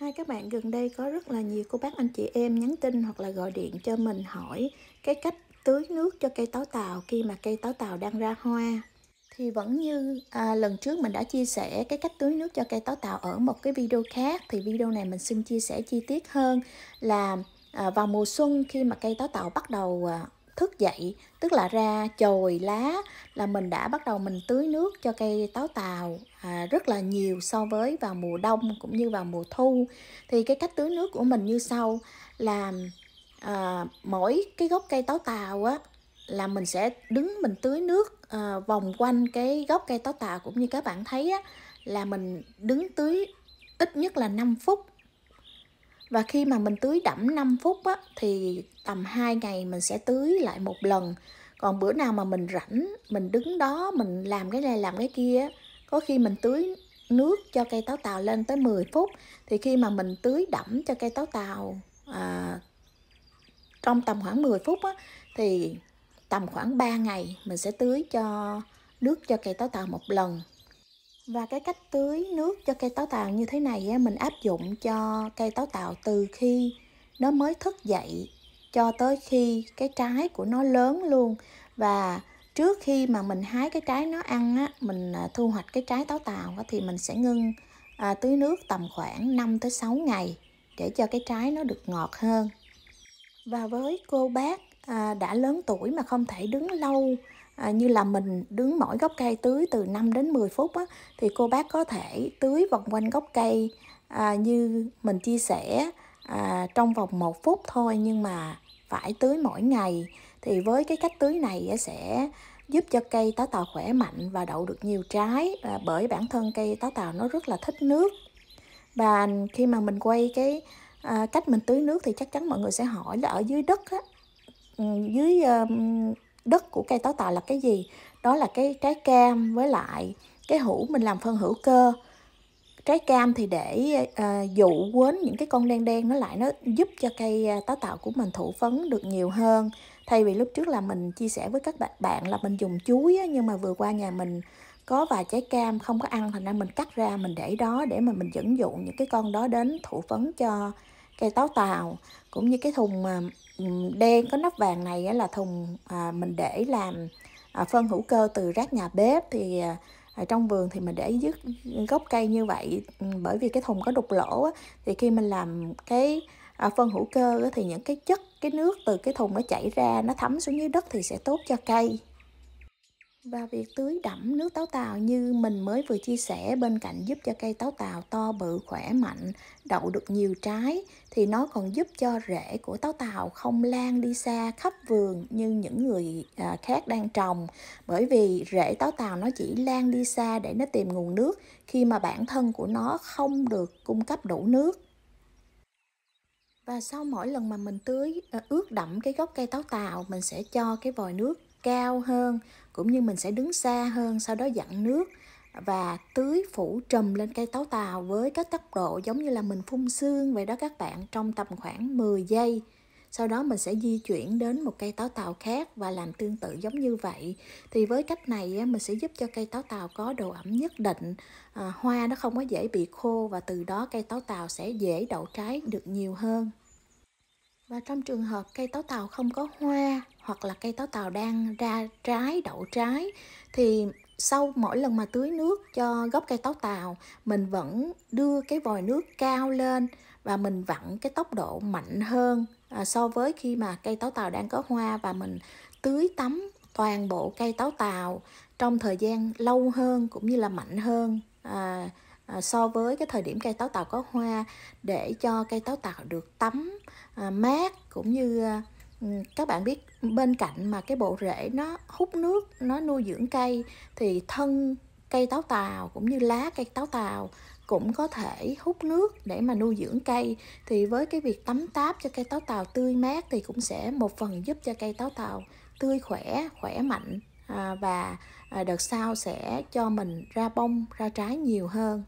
Hai các bạn gần đây có rất là nhiều cô bác anh chị em nhắn tin hoặc là gọi điện cho mình hỏi cái cách tưới nước cho cây táo tàu khi mà cây táo tàu đang ra hoa. Thì vẫn như à, lần trước mình đã chia sẻ cái cách tưới nước cho cây táo tàu ở một cái video khác thì video này mình xin chia sẻ chi tiết hơn là à, vào mùa xuân khi mà cây táo tàu bắt đầu à, thức dậy tức là ra chồi lá là mình đã bắt đầu mình tưới nước cho cây táo tàu à, rất là nhiều so với vào mùa đông cũng như vào mùa thu thì cái cách tưới nước của mình như sau là à, mỗi cái gốc cây táo tàu á là mình sẽ đứng mình tưới nước à, vòng quanh cái gốc cây táo tàu cũng như các bạn thấy á là mình đứng tưới ít nhất là 5 phút và khi mà mình tưới đẫm 5 phút á, thì tầm 2 ngày mình sẽ tưới lại một lần còn bữa nào mà mình rảnh mình đứng đó mình làm cái này làm cái kia có khi mình tưới nước cho cây táo tàu lên tới 10 phút thì khi mà mình tưới đẫm cho cây táo tàu à, trong tầm khoảng 10 phút á, thì tầm khoảng 3 ngày mình sẽ tưới cho nước cho cây táo tàu một lần và cái cách tưới nước cho cây táo tàu như thế này mình áp dụng cho cây táo tàu từ khi nó mới thức dậy cho tới khi cái trái của nó lớn luôn và trước khi mà mình hái cái trái nó ăn á, mình à, thu hoạch cái trái táo tàu thì mình sẽ ngưng à, tưới nước tầm khoảng 5 tới 6 ngày để cho cái trái nó được ngọt hơn. Và với cô bác à, đã lớn tuổi mà không thể đứng lâu à, như là mình đứng mỗi gốc cây tưới từ 5 đến 10 phút á, thì cô bác có thể tưới vòng quanh gốc cây à, như mình chia sẻ à, trong vòng 1 phút thôi nhưng mà phải tưới mỗi ngày thì với cái cách tưới này sẽ giúp cho cây táo tàu khỏe mạnh và đậu được nhiều trái à, bởi bản thân cây táo tàu nó rất là thích nước và khi mà mình quay cái à, cách mình tưới nước thì chắc chắn mọi người sẽ hỏi là ở dưới đất á, ừ, dưới uh, đất của cây táo tàu là cái gì đó là cái trái cam với lại cái hũ mình làm phân hữu cơ trái cam thì để à, dụ quến những cái con đen đen nó lại nó giúp cho cây ờ, táo tạo của mình thụ phấn được nhiều hơn thay vì lúc trước là mình chia sẻ với các bạn bạn là mình dùng chuối á, nhưng mà vừa qua nhà mình có vài trái cam không có ăn thành ra mình cắt ra mình để đó để mà mình dẫn dụ những cái con đó đến thụ phấn cho cây táo tàu cũng như cái thùng mà đen có nắp vàng này là thùng à, mình để làm à, phân hữu cơ từ rác nhà bếp thì à, trong vườn thì mình để dứt gốc cây như vậy bởi vì cái thùng có đục lỗ thì khi mình làm cái phân hữu cơ thì những cái chất cái nước từ cái thùng nó chảy ra nó thấm xuống dưới đất thì sẽ tốt cho cây và việc tưới đẫm nước táo tàu như mình mới vừa chia sẻ bên cạnh giúp cho cây táo tàu to bự khỏe mạnh, đậu được nhiều trái thì nó còn giúp cho rễ của táo tàu không lan đi xa khắp vườn như những người à, khác đang trồng. Bởi vì rễ táo tàu nó chỉ lan đi xa để nó tìm nguồn nước khi mà bản thân của nó không được cung cấp đủ nước. Và sau mỗi lần mà mình tưới à, ướt đậm cái gốc cây táo tàu mình sẽ cho cái vòi nước cao hơn cũng như mình sẽ đứng xa hơn sau đó dặn nước và tưới phủ trùm lên cây táo tàu với cái tốc độ giống như là mình phun xương vậy đó các bạn trong tầm khoảng 10 giây sau đó mình sẽ di chuyển đến một cây táo tàu khác và làm tương tự giống như vậy thì với cách này mình sẽ giúp cho cây táo tàu có độ ẩm nhất định à, hoa nó không có dễ bị khô và từ đó cây táo tàu sẽ dễ đậu trái được nhiều hơn và trong trường hợp cây táo tàu không có hoa hoặc là cây táo tàu đang ra trái đậu trái thì sau mỗi lần mà tưới nước cho gốc cây táo tàu mình vẫn đưa cái vòi nước cao lên và mình vặn cái tốc độ mạnh hơn à, so với khi mà cây táo tàu đang có hoa và mình tưới tắm toàn bộ cây táo tàu trong thời gian lâu hơn cũng như là mạnh hơn à, à, so với cái thời điểm cây táo tàu có hoa để cho cây táo tàu được tắm à, mát cũng như à, các bạn biết bên cạnh mà cái bộ rễ nó hút nước nó nuôi dưỡng cây thì thân cây táo tàu cũng như lá cây táo tàu cũng có thể hút nước để mà nuôi dưỡng cây thì với cái việc tắm táp cho cây táo tàu tươi mát thì cũng sẽ một phần giúp cho cây táo tàu tươi khỏe khỏe mạnh à, và à, đợt sau sẽ cho mình ra bông ra trái nhiều hơn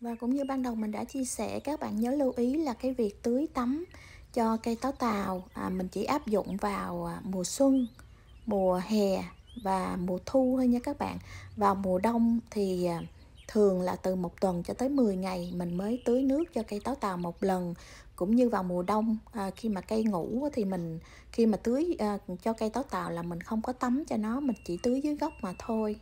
và cũng như ban đầu mình đã chia sẻ các bạn nhớ lưu ý là cái việc tưới tắm cho cây táo tàu à, mình chỉ áp dụng vào à, mùa xuân mùa hè và mùa thu thôi nha các bạn vào mùa đông thì à, thường là từ một tuần cho tới 10 ngày mình mới tưới nước cho cây táo tàu một lần cũng như vào mùa đông à, khi mà cây ngủ thì mình khi mà tưới à, cho cây táo tàu là mình không có tắm cho nó mình chỉ tưới dưới gốc mà thôi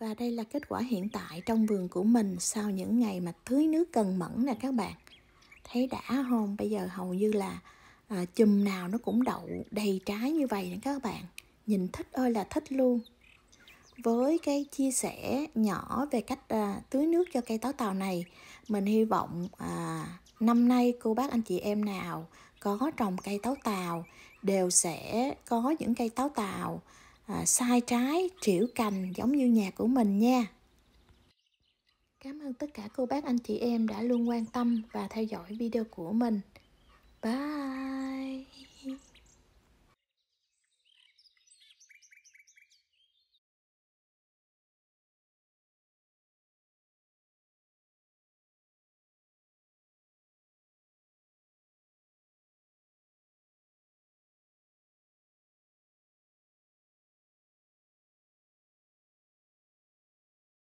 Và đây là kết quả hiện tại trong vườn của mình sau những ngày mà tưới nước cần mẫn nè các bạn. Thấy đã không? Bây giờ hầu như là à, chùm nào nó cũng đậu đầy trái như vậy nè các bạn. Nhìn thích ơi là thích luôn. Với cái chia sẻ nhỏ về cách à, tưới nước cho cây táo tàu này, mình hy vọng à, năm nay cô bác anh chị em nào có trồng cây táo tàu đều sẽ có những cây táo tàu à, sai trái triểu cành giống như nhà của mình nha cảm ơn tất cả cô bác anh chị em đã luôn quan tâm và theo dõi video của mình bye